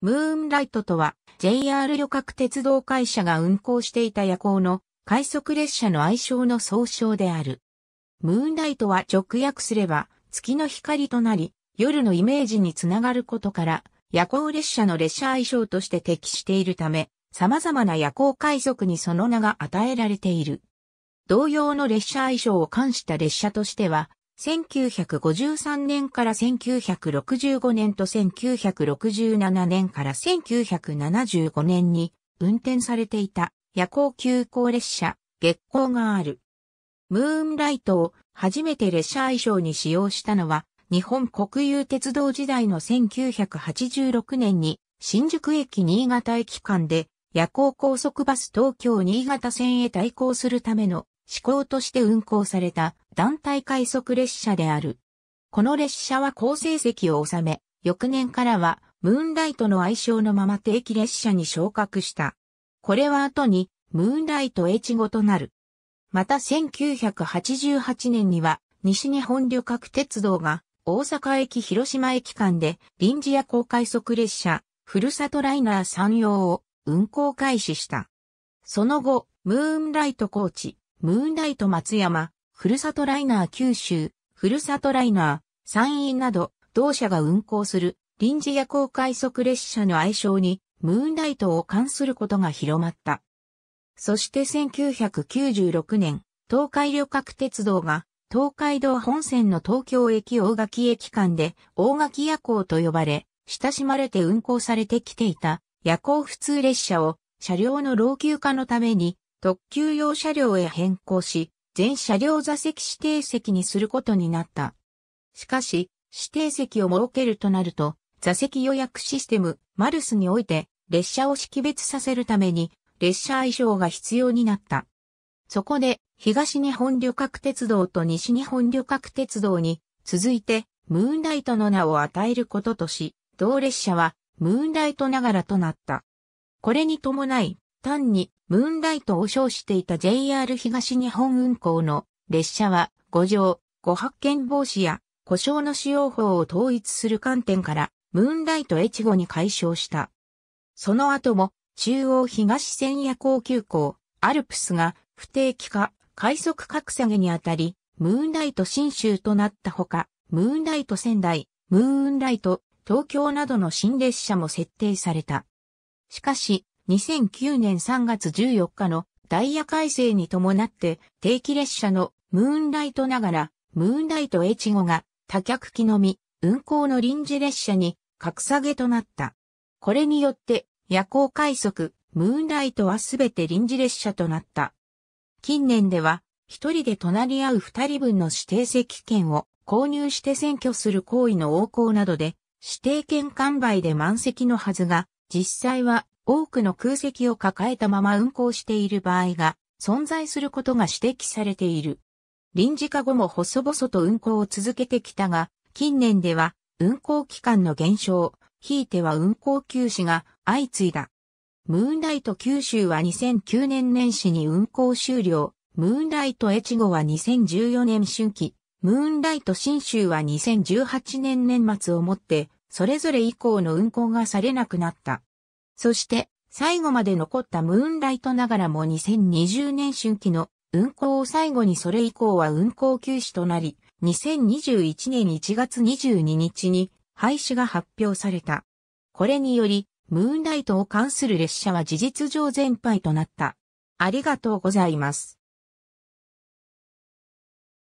ムーンライトとは JR 旅客鉄道会社が運行していた夜行の快速列車の愛称の総称である。ムーンライトは直訳すれば月の光となり夜のイメージにつながることから夜行列車の列車愛称として適しているため様々な夜行快速にその名が与えられている。同様の列車愛称を冠した列車としては1953年から1965年と1967年から1975年に運転されていた夜行急行列車月光がある。ムーンライトを初めて列車愛称に使用したのは日本国有鉄道時代の1986年に新宿駅新潟駅間で夜行高速バス東京新潟線へ対抗するための市港として運行された団体快速列車である。この列車は好成績を収め、翌年からはムーンライトの愛称のまま定期列車に昇格した。これは後にムーンライト越後となる。また1988年には西日本旅客鉄道が大阪駅広島駅間で臨時夜行快速列車ふるさとライナー3用を運行開始した。その後、ムーンライト高知、ムーンライト松山、ふるさとライナー九州、ふるさとライナー、山陰など、同社が運行する臨時夜行快速列車の愛称に、ムーンライトを冠することが広まった。そして1996年、東海旅客鉄道が、東海道本線の東京駅大垣駅間で、大垣夜行と呼ばれ、親しまれて運行されてきていた、夜行普通列車を、車両の老朽化のために、特急用車両へ変更し、全車両座席指定席にすることになった。しかし、指定席を設けるとなると、座席予約システム、マルスにおいて、列車を識別させるために、列車愛称が必要になった。そこで、東日本旅客鉄道と西日本旅客鉄道に、続いて、ムーンライトの名を与えることとし、同列車は、ムーンライトながらとなった。これに伴い、単にムーンライトを称していた JR 東日本運行の列車は誤乗、誤発見防止や故障の使用法を統一する観点からムーンライト越後に解消した。その後も中央東線や高級港、アルプスが不定期化、快速格下げにあたり、ムーンライト新州となったほか、ムーンライト仙台、ムーンライト東京などの新列車も設定された。しかし、2009年3月14日のダイヤ改正に伴って定期列車のムーンライトながらムーンライト越後が多客機のみ運行の臨時列車に格下げとなった。これによって夜行快速ムーンライトはすべて臨時列車となった。近年では一人で隣り合う二人分の指定席券を購入して選挙する行為の横行などで指定券完売で満席のはずが実際は多くの空席を抱えたまま運行している場合が存在することが指摘されている。臨時化後も細々と運行を続けてきたが、近年では運行期間の減少、ひいては運行休止が相次いだ。ムーンライト九州は2009年年始に運行終了、ムーンライト越後は2014年春季、ムーンライト新州は2018年年末をもって、それぞれ以降の運行がされなくなった。そして、最後まで残ったムーンライトながらも2020年春季の運行を最後にそれ以降は運行休止となり、2021年1月22日に廃止が発表された。これにより、ムーンライトを関する列車は事実上全廃となった。ありがとうございます。